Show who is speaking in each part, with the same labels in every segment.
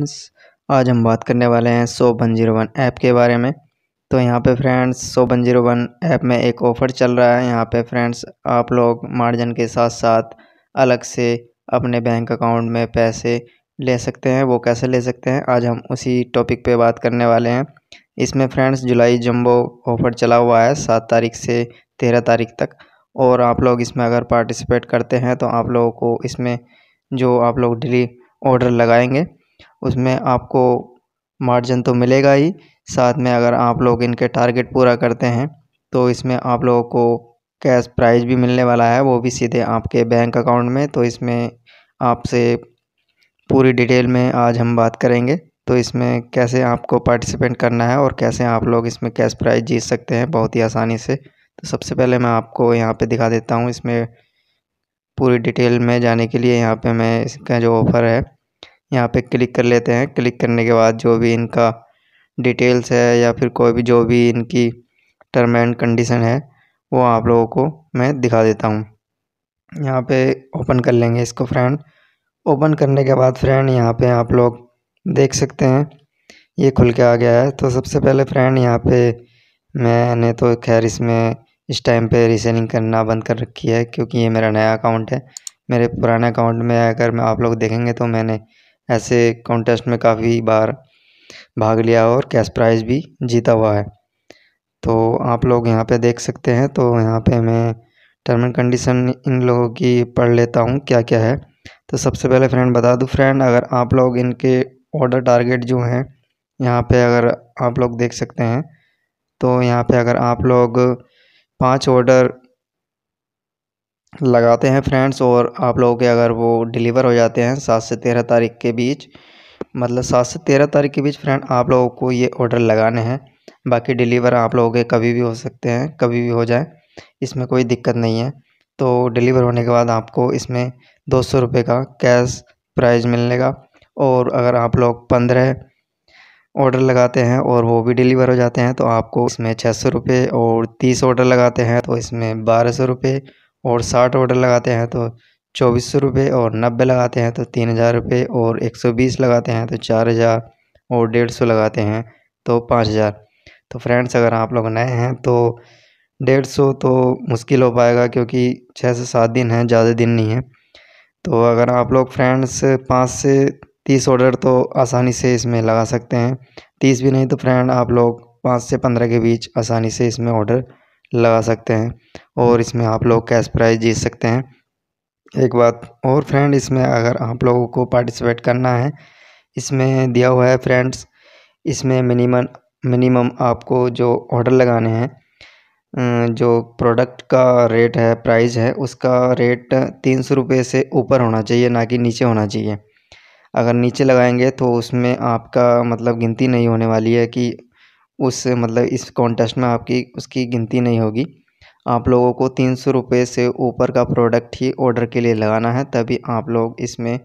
Speaker 1: आज हम बात करने वाले हैं so one zero one app के बारे में तो यहाँ पे friends so one zero one app में एक ऑफ़र चल रहा है यहाँ पे फ्रेंड्स आप लोग मार्जिन के साथ साथ अलग से अपने बैंक अकाउंट में पैसे ले सकते हैं वो कैसे ले सकते हैं आज हम उसी टॉपिक पे बात करने वाले हैं इसमें फ्रेंड्स जुलाई जम्बो ऑफ़र चला हुआ है सात तारीख से तेरह तारीख तक और आप लोग इसमें अगर पार्टिसिपेट करते हैं तो आप लोगों को इसमें जो आप लोग डेली ऑर्डर लगाएंगे उसमें आपको मार्जिन तो मिलेगा ही साथ में अगर आप लोग इनके टारगेट पूरा करते हैं तो इसमें आप लोगों को कैश प्राइज भी मिलने वाला है वो भी सीधे आपके बैंक अकाउंट में तो इसमें आपसे पूरी डिटेल में आज हम बात करेंगे तो इसमें कैसे आपको पार्टिसिपेट करना है और कैसे आप लोग इसमें कैश प्राइज जीत सकते हैं बहुत ही आसानी से तो सबसे पहले मैं आपको यहाँ पे दिखा देता हूँ इसमें पूरी डिटेल में जाने के लिए यहाँ पे मैं इसका जो ऑफ़र है यहाँ पे क्लिक कर लेते हैं क्लिक करने के बाद जो भी इनका डिटेल्स है या फिर कोई भी जो भी इनकी टर्म एंड कंडीशन है वो आप लोगों को मैं दिखा देता हूँ यहाँ पे ओपन कर लेंगे इसको फ्रेंड ओपन करने के बाद फ्रेंड यहाँ पे आप लोग देख सकते हैं ये खुल के आ गया है तो सबसे पहले फ्रेंड यहाँ पे मैंने तो खैर इसमें इस टाइम पे रिसेलिंग करना बंद कर रखी है क्योंकि ये मेरा नया अकाउंट है मेरे पुराने अकाउंट में अगर मैं आप लोग देखेंगे तो मैंने ऐसे कॉन्टेस्ट में काफ़ी बार भाग लिया और कैश प्राइज़ भी जीता हुआ है तो आप लोग यहाँ पे देख सकते हैं तो यहाँ पे मैं टर्म एंड कंडीशन इन लोगों की पढ़ लेता हूँ क्या क्या है तो सबसे पहले फ्रेंड बता दूँ फ्रेंड अगर आप लोग इनके ऑर्डर टारगेट जो हैं यहाँ पे अगर आप लोग देख सकते हैं तो यहाँ पे अगर आप लोग पांच ऑर्डर लगाते हैं फ्रेंड्स और आप लोगों के अगर वो डिलीवर हो जाते हैं सात से तेरह तारीख के बीच मतलब सात से तेरह तारीख के बीच फ्रेंड आप लोगों को ये ऑर्डर लगाने हैं बाकी डिलीवर आप लोगों के कभी भी हो सकते हैं कभी भी हो जाए इसमें कोई दिक्कत नहीं है तो डिलीवर होने के बाद आपको इसमें दो सौ रुपये का कैश प्राइज़ मिलने का और अगर आप लोग पंद्रह ऑर्डर लगाते हैं और वो भी डिलीवर हो जाते हैं तो आपको इसमें छः सौ रुपये और तीस ऑर्डर लगाते हैं तो इसमें बारह सौ रुपये और साठ ऑर्डर लगाते हैं तो चौबीस सौ रुपये और नब्बे लगाते हैं तो तीन हज़ार रुपये और एक सौ बीस लगाते हैं तो चार हज़ार और डेढ़ सौ लगाते हैं तो पाँच हज़ार तो फ्रेंड्स अगर आप लोग नए हैं तो डेढ़ सौ तो मुश्किल हो पाएगा क्योंकि छः से सात दिन हैं ज़्यादा दिन नहीं है तो अगर आप लोग फ्रेंड्स पाँच से तीस ऑर्डर तो आसानी से इसमें लगा सकते हैं तीस भी नहीं तो फ्रेंड आप लोग पाँच से पंद्रह के बीच आसानी से इसमें ऑर्डर लगा सकते हैं और इसमें आप लोग कैश प्राइज़ जीत सकते हैं एक बात और फ्रेंड इसमें अगर आप लोगों को पार्टिसिपेट करना है इसमें दिया हुआ है फ्रेंड्स इसमें मिनिमम मिनिमम आपको जो ऑर्डर लगाने हैं जो प्रोडक्ट का रेट है प्राइस है उसका रेट तीन सौ रुपये से ऊपर होना चाहिए ना कि नीचे होना चाहिए अगर नीचे लगाएंगे तो उसमें आपका मतलब गिनती नहीं होने वाली है कि उस मतलब इस कॉन्टेस्ट में आपकी उसकी गिनती नहीं होगी आप लोगों को तीन सौ रुपये से ऊपर का प्रोडक्ट ही ऑर्डर के लिए लगाना है तभी आप लोग इसमें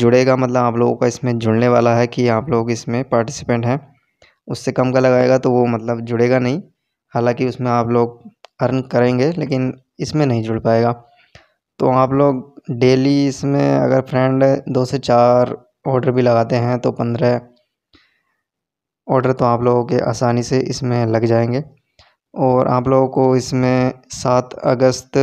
Speaker 1: जुड़ेगा मतलब आप लोगों का इसमें जुड़ने वाला है कि आप लोग इसमें पार्टिसिपेंट हैं उससे कम का लगाएगा तो वो मतलब जुड़ेगा नहीं हालांकि उसमें आप लोग अर्न करेंगे लेकिन इसमें नहीं जुड़ पाएगा तो आप लोग डेली इसमें अगर फ्रेंड दो से चार ऑर्डर भी लगाते हैं तो पंद्रह ऑर्डर तो आप लोगों के आसानी से इसमें लग जाएंगे और आप लोगों को इसमें सात अगस्त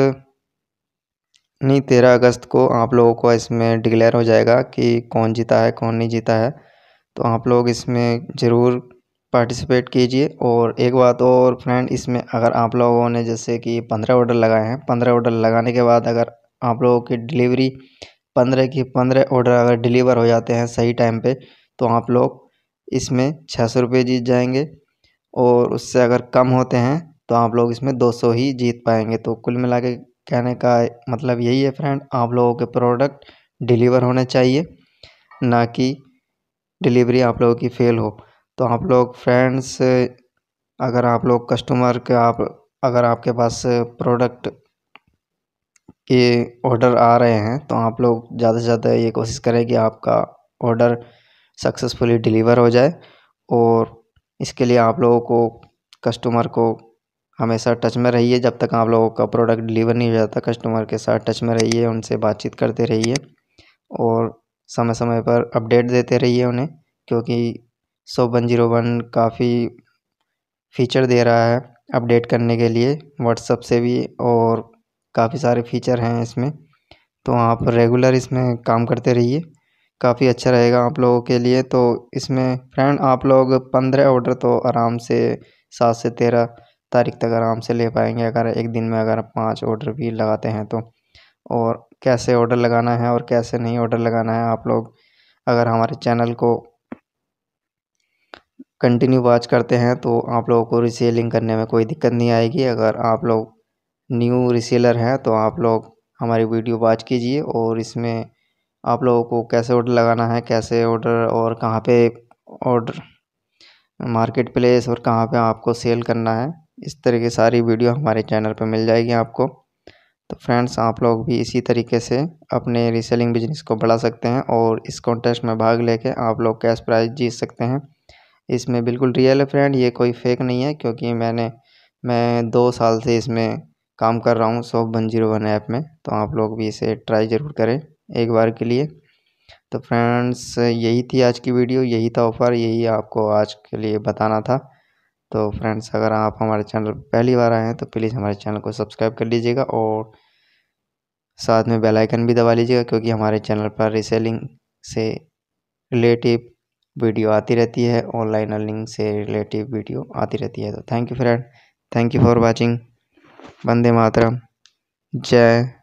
Speaker 1: नहीं तेरह अगस्त को आप लोगों को इसमें डिक्लेयर हो जाएगा कि कौन जीता है कौन नहीं जीता है तो आप लोग इसमें ज़रूर पार्टिसिपेट कीजिए और एक बात और फ्रेंड इसमें अगर आप लोगों ने जैसे कि पंद्रह ऑर्डर लगाए हैं पंद्रह ऑर्डर लगाने के बाद अगर आप लोगों की डिलीवरी पंद्रह की पंद्रह ऑर्डर अगर डिलीवर हो जाते हैं सही टाइम पे तो आप लोग इसमें छः सौ रुपये जीत जाएँगे और उससे अगर कम होते हैं तो आप लोग इसमें दो सौ ही जीत पाएंगे तो कुल मिला के कहने का मतलब यही है फ्रेंड आप लोगों के प्रोडक्ट डिलीवर होने चाहिए ना कि डिलीवरी आप लोगों की फ़ेल हो तो आप लोग फ्रेंड्स अगर आप लोग कस्टमर के आप अगर आपके पास प्रोडक्ट के ऑर्डर आ रहे हैं तो आप लोग ज़्यादा से ज़्यादा ये कोशिश करें कि आपका ऑर्डर सक्सेसफुली डिलीवर हो जाए और इसके लिए आप लोगों को कस्टमर को हमेशा टच में रहिए जब तक आप लोगों का प्रोडक्ट डिलीवर नहीं हो जाता कस्टमर के साथ टच में रहिए उनसे बातचीत करते रहिए और समय समय पर अपडेट देते रहिए उन्हें क्योंकि सो वन जीरो वन काफ़ी फीचर दे रहा है अपडेट करने के लिए व्हाट्सअप से भी और काफ़ी सारे फीचर हैं इसमें तो आप रेगुलर इसमें काम करते रहिए काफ़ी अच्छा रहेगा आप लोगों के लिए तो इसमें फ्रेंड आप लोग पंद्रह ऑर्डर तो आराम से सात से तेरह तारीख तक आराम से ले पाएंगे अगर एक दिन में अगर पाँच ऑर्डर भी लगाते हैं तो और कैसे ऑर्डर लगाना है और कैसे नहीं ऑर्डर लगाना है आप लोग अगर हमारे चैनल को कंटिन्यू वॉच करते हैं तो आप लोगों को रिसेलिंग करने में कोई दिक्कत नहीं आएगी अगर आप लोग न्यू रिसेलर हैं तो आप लोग हमारी वीडियो वॉच कीजिए और इसमें आप लोगों को कैसे ऑर्डर लगाना है कैसे ऑर्डर और कहाँ पे ऑर्डर मार्केट प्लेस और कहाँ पे आपको सेल करना है इस तरह की सारी वीडियो हमारे चैनल पे मिल जाएगी आपको तो फ्रेंड्स आप लोग भी इसी तरीके से अपने रीसेलिंग बिजनेस को बढ़ा सकते हैं और इस कॉन्टेस्ट में भाग लेके आप लोग कैश प्राइज़ जीत सकते हैं इसमें बिल्कुल रियल है फ्रेंड ये कोई फेक नहीं है क्योंकि मैंने मैं दो साल से इसमें काम कर रहा हूँ so one zero one app में तो आप लोग भी इसे ट्राई ज़रूर करें एक बार के लिए तो फ्रेंड्स यही थी आज की वीडियो यही था ऑफ़र यही आपको आज के लिए बताना था तो फ्रेंड्स अगर आप हमारे चैनल पहली बार आए हैं तो प्लीज़ हमारे चैनल को सब्सक्राइब कर लीजिएगा और साथ में बेल आइकन भी दबा लीजिएगा क्योंकि हमारे चैनल पर रीसेलिंग से रिलेटिव वीडियो आती रहती है ऑनलाइन अर्निंग से रिलेटिव वीडियो आती रहती है तो thank you friend thank you for watching Vande Mataram जय